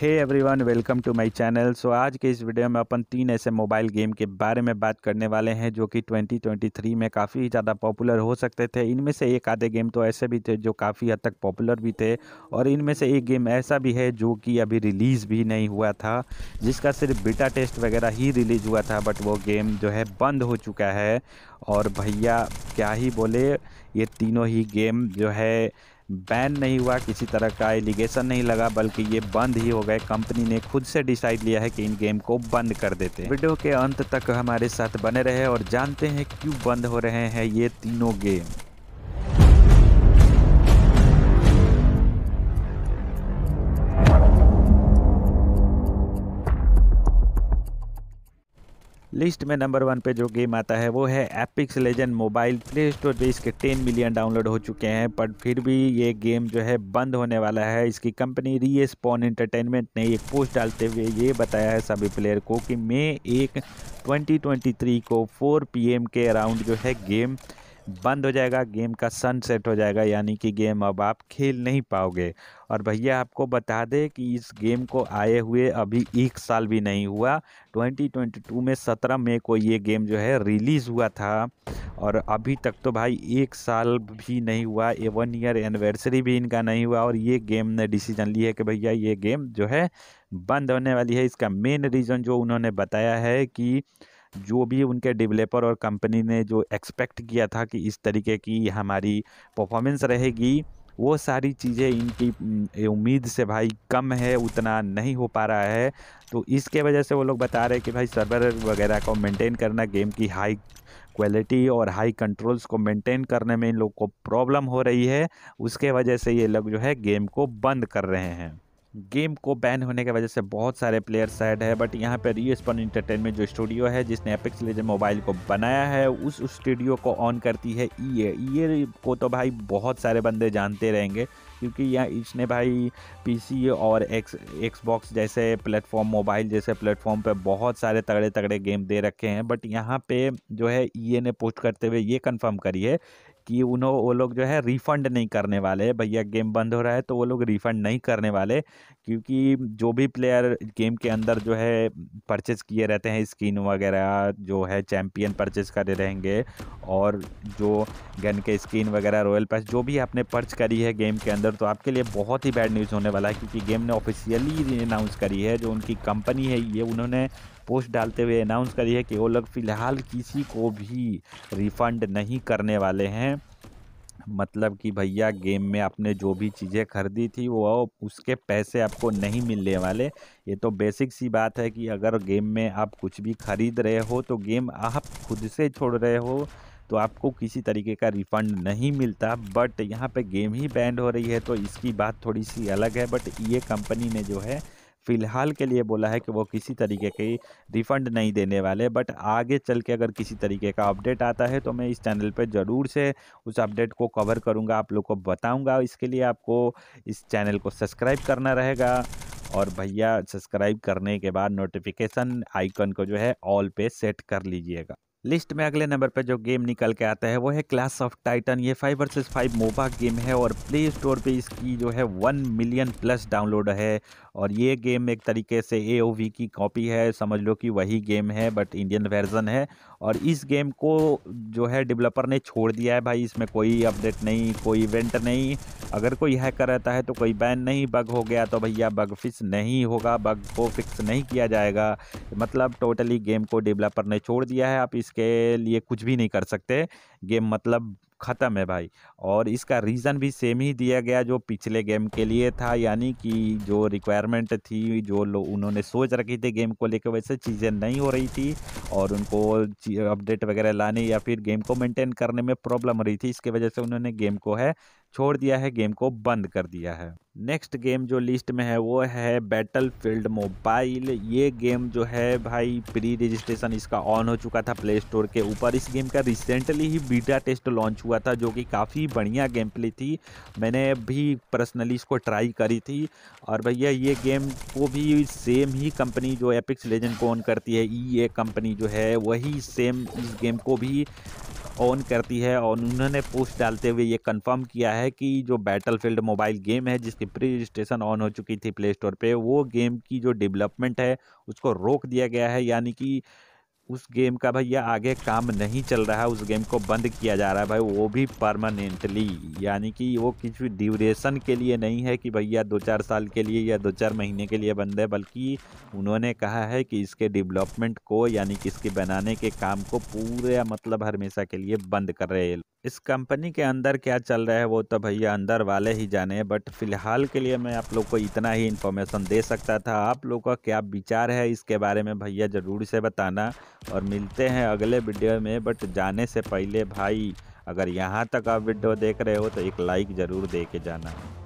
hey everyone welcome to my channel so आज के इस वीडियो में अपन तीन ऐसे मोबाइल गेम के बारे में बात करने वाले हैं जो कि 2023 में काफ़ी ज़्यादा पॉपुलर हो सकते थे इनमें से एक आधे गेम तो ऐसे भी थे जो काफ़ी हद तक पॉपुलर भी थे और इनमें से एक गेम ऐसा भी है जो कि अभी रिलीज़ भी नहीं हुआ था जिसका सिर्फ बीटा टेस्ट वगैरह ही रिलीज़ हुआ था बट वो गेम जो है बंद हो चुका है और भैया क्या ही बोले ये तीनों ही गेम जो है बैन नहीं हुआ किसी तरह का एलिगेशन नहीं लगा बल्कि ये बंद ही हो गए कंपनी ने खुद से डिसाइड लिया है कि इन गेम को बंद कर देते हैं वीडियो के अंत तक हमारे साथ बने रहे और जानते हैं क्यों बंद हो रहे हैं ये तीनों गेम लिस्ट में नंबर वन पे जो गेम आता है वो है Epics Legend mobile play store पर इसके टेन मिलियन डाउनलोड हो चुके हैं पर फिर भी ये गेम जो है बंद होने वाला है इसकी कंपनी री स्पॉन एंटरटेनमेंट ने एक पोस्ट डालते हुए ये बताया है सभी प्लेयर को कि मे एक 2023 को 4 पीएम के अराउंड जो है गेम बंद हो जाएगा गेम का सनसेट हो जाएगा यानी कि गेम अब आप खेल नहीं पाओगे और भैया आपको बता दें कि इस गेम को आए हुए अभी एक साल भी नहीं हुआ 2022 में 17 मई को ये गेम जो है रिलीज़ हुआ था और अभी तक तो भाई एक साल भी नहीं हुआ ए वन ईयर एनिवर्सरी भी इनका नहीं हुआ और ये गेम ने डिसीजन ली है कि भैया ये गेम जो है बंद होने वाली है इसका मेन रीज़न जो उन्होंने बताया है कि जो भी उनके डेवलपर और कंपनी ने जो एक्सपेक्ट किया था कि इस तरीके की हमारी परफॉर्मेंस रहेगी वो सारी चीज़ें इनकी उम्मीद से भाई कम है उतना नहीं हो पा रहा है तो इसके वजह से वो लोग बता रहे हैं कि भाई सर्वर वगैरह को मेंटेन करना गेम की हाई क्वालिटी और हाई कंट्रोल्स को मेंटेन करने में इन लोग को प्रॉब्लम हो रही है उसके वजह से ये लोग जो है गेम को बंद कर रहे हैं गेम को बैन होने की वजह से बहुत सारे प्लेयर सैड है बट यहाँ पर री स्पन इंटरटेनमेंट जो स्टूडियो है जिसने एपिक्स लेजर मोबाइल को बनाया है उस स्टूडियो को ऑन करती है ई e ए e को तो भाई बहुत सारे बंदे जानते रहेंगे क्योंकि यहाँ इसने भाई पीसी और एक्स एक्सबॉक्स जैसे प्लेटफॉर्म मोबाइल जैसे प्लेटफॉर्म पर बहुत सारे तगड़े तगड़े गेम दे रखे हैं बट यहाँ पे जो है ई e ने पोस्ट करते हुए ये कन्फर्म करी है कि उन्हों वो लोग जो है रिफ़ंड नहीं करने वाले भैया गेम बंद हो रहा है तो वो लोग रिफ़ंड नहीं करने वाले क्योंकि जो भी प्लेयर गेम के अंदर जो है परचेज़ किए रहते हैं स्किन वगैरह जो है चैम्पियन परचेज़ करे रहेंगे और जो गन के स्किन वगैरह रॉयल पैस जो भी आपने पर्च करी है गेम के अंदर तो आपके लिए बहुत ही बैड न्यूज़ होने वाला है क्योंकि गेम ने ऑफिशियली अनाउंस करी है जो उनकी कंपनी है ये उन्होंने पोस्ट डालते हुए अनाउंस करी है कि वो लोग फ़िलहाल किसी को भी रिफ़ंड नहीं करने वाले हैं मतलब कि भैया गेम में आपने जो भी चीज़ें खरीदी थी वो उसके पैसे आपको नहीं मिलने वाले ये तो बेसिक सी बात है कि अगर गेम में आप कुछ भी खरीद रहे हो तो गेम आप खुद से छोड़ रहे हो तो आपको किसी तरीके का रिफ़ंड नहीं मिलता बट यहाँ पे गेम ही बैंड हो रही है तो इसकी बात थोड़ी सी अलग है बट ये कंपनी ने जो है फ़िलहाल के लिए बोला है कि वो किसी तरीके की रिफ़ंड नहीं देने वाले बट आगे चल के अगर किसी तरीके का अपडेट आता है तो मैं इस चैनल पर ज़रूर से उस अपडेट को कवर करूँगा आप लोग को बताऊँगा इसके लिए आपको इस चैनल को सब्सक्राइब करना रहेगा और भैया सब्सक्राइब करने के बाद नोटिफिकेशन आइकन को जो है ऑल पे सेट कर लीजिएगा लिस्ट में अगले नंबर पर जो गेम निकल के आता है वो है क्लास ऑफ टाइटन ये five versus five MOBA game है और प्ले स्टोर पे इसकी जो है वन मिलियन प्लस डाउनलोड है और ये गेम एक तरीके से ए की कॉपी है समझ लो कि वही गेम है बट इंडियन वर्जन है और इस गेम को जो है डेवलपर ने छोड़ दिया है भाई इसमें कोई अपडेट नहीं कोई इवेंट नहीं अगर कोई हैकर रहता है तो कोई बैन नहीं बग हो गया तो भैया बग फिक्स नहीं होगा बग को फिक्स नहीं किया जाएगा मतलब टोटली गेम को डेवलपर ने छोड़ दिया है आप इसके लिए कुछ भी नहीं कर सकते गेम मतलब ख़त्म है भाई और इसका रीज़न भी सेम ही दिया गया जो पिछले गेम के लिए था यानी कि जो रिक्वायरमेंट थी जो लोग उन्होंने सोच रखी थी गेम को लेकर वैसे चीज़ें नहीं हो रही थी और उनको अपडेट वगैरह लाने या फिर गेम को मेंटेन करने में प्रॉब्लम हो रही थी इसके वजह से उन्होंने गेम को है छोड़ दिया है गेम को बंद कर दिया है नेक्स्ट गेम जो लिस्ट में है वो है बैटल फील्ड मोबाइल ये गेम जो है भाई प्री रजिस्ट्रेशन इसका ऑन हो चुका था प्ले स्टोर के ऊपर इस गेम का रिसेंटली ही बीटा टेस्ट लॉन्च हुआ था जो कि काफ़ी बढ़िया गेम प्ले थी मैंने भी पर्सनली इसको ट्राई करी थी और भैया ये गेम को भी सेम ही कंपनी जो एपिक्स लेजेंड को ऑन करती है ई e कंपनी जो है वही सेम इस गेम को भी ऑन करती है और उन्होंने पोस्ट डालते हुए ये कंफर्म किया है कि जो बैटलफील्ड मोबाइल गेम है जिसकी प्री रजिस्ट्रेशन ऑन हो चुकी थी प्ले स्टोर पर वो गेम की जो डेवलपमेंट है उसको रोक दिया गया है यानी कि उस गेम का भैया आगे काम नहीं चल रहा है उस गेम को बंद किया जा रहा है भाई वो भी परमानेंटली यानी कि वो किसी ड्यूरेशन के लिए नहीं है कि भैया दो चार साल के लिए या दो चार महीने के लिए बंद है बल्कि उन्होंने कहा है कि इसके डेवलपमेंट को यानी कि इसके बनाने के काम को पूरा मतलब हमेशा के लिए बंद कर रहे हैं इस कंपनी के अंदर क्या चल रहा है वो तो भैया अंदर वाले ही जाने बट फिलहाल के लिए मैं आप लोग को इतना ही इन्फॉर्मेशन दे सकता था आप लोग का क्या विचार है इसके बारे में भैया ज़रूर से बताना और मिलते हैं अगले वीडियो में बट जाने से पहले भाई अगर यहाँ तक आप वीडियो देख रहे हो तो एक लाइक ज़रूर दे के जाना